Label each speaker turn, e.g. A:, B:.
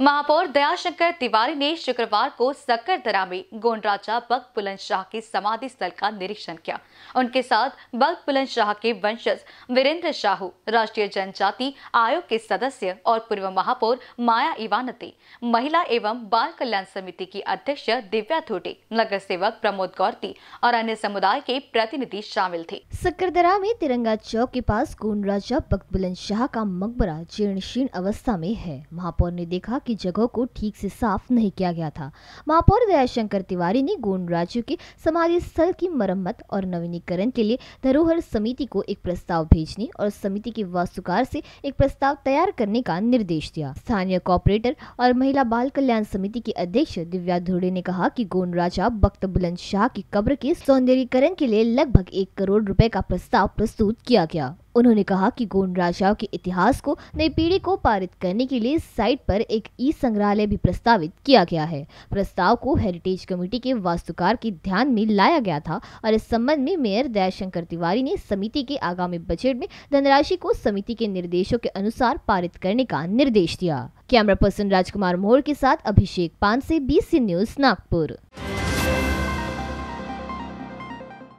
A: महापौर दयाशंकर तिवारी ने शुक्रवार को सक्करदरा में राजा बख्त बुलंद शाह की समाधि स्थल का निरीक्षण किया उनके साथ बख्त बुलंद शाह के वंशज वीरेंद्र शाहू राष्ट्रीय जनजाति आयोग के सदस्य और पूर्व महापौर माया इवानते महिला एवं बाल कल्याण समिति की अध्यक्ष दिव्या थोटे नगर सेवक प्रमोद गौरती और अन्य समुदाय के प्रतिनिधि शामिल थे
B: सक्करदरा में तिरंगा चौक के पास राजा बख्त बुलंद शाह का मकबरा जीर्ण अवस्था में है महापौर ने देखा की जगह को ठीक से साफ नहीं किया गया था महापौर दयाशंकर तिवारी ने गोंड राज्य के समाधि स्थल की मरम्मत और नवीनीकरण के लिए धरोहर समिति को एक प्रस्ताव भेजने और समिति के वास्तुकार से एक प्रस्ताव तैयार करने का निर्देश दिया स्थानीय कॉपरेटर और महिला बाल कल्याण समिति की अध्यक्ष दिव्या धुड़े ने कहा की गोंड राजा बख्त बुलंद शाह की कब्र के सौंदर्यीकरण के लिए लगभग एक करोड़ रूपए का प्रस्ताव प्रस्तुत किया गया उन्होंने कहा कि गोंड राजाओं के इतिहास को नई पीढ़ी को पारित करने के लिए साइट पर एक ई संग्रहालय भी प्रस्तावित किया गया है प्रस्ताव को हेरिटेज कमेटी के वास्तुकार के ध्यान में लाया गया था और इस संबंध में मेयर दयाशंकर तिवारी ने समिति के आगामी बजट में धनराशि को समिति के निर्देशों के अनुसार पारित करने का निर्देश दिया कैमरा पर्सन राजकुमार मोहर के साथ अभिषेक पान से बीसी न्यूज नागपुर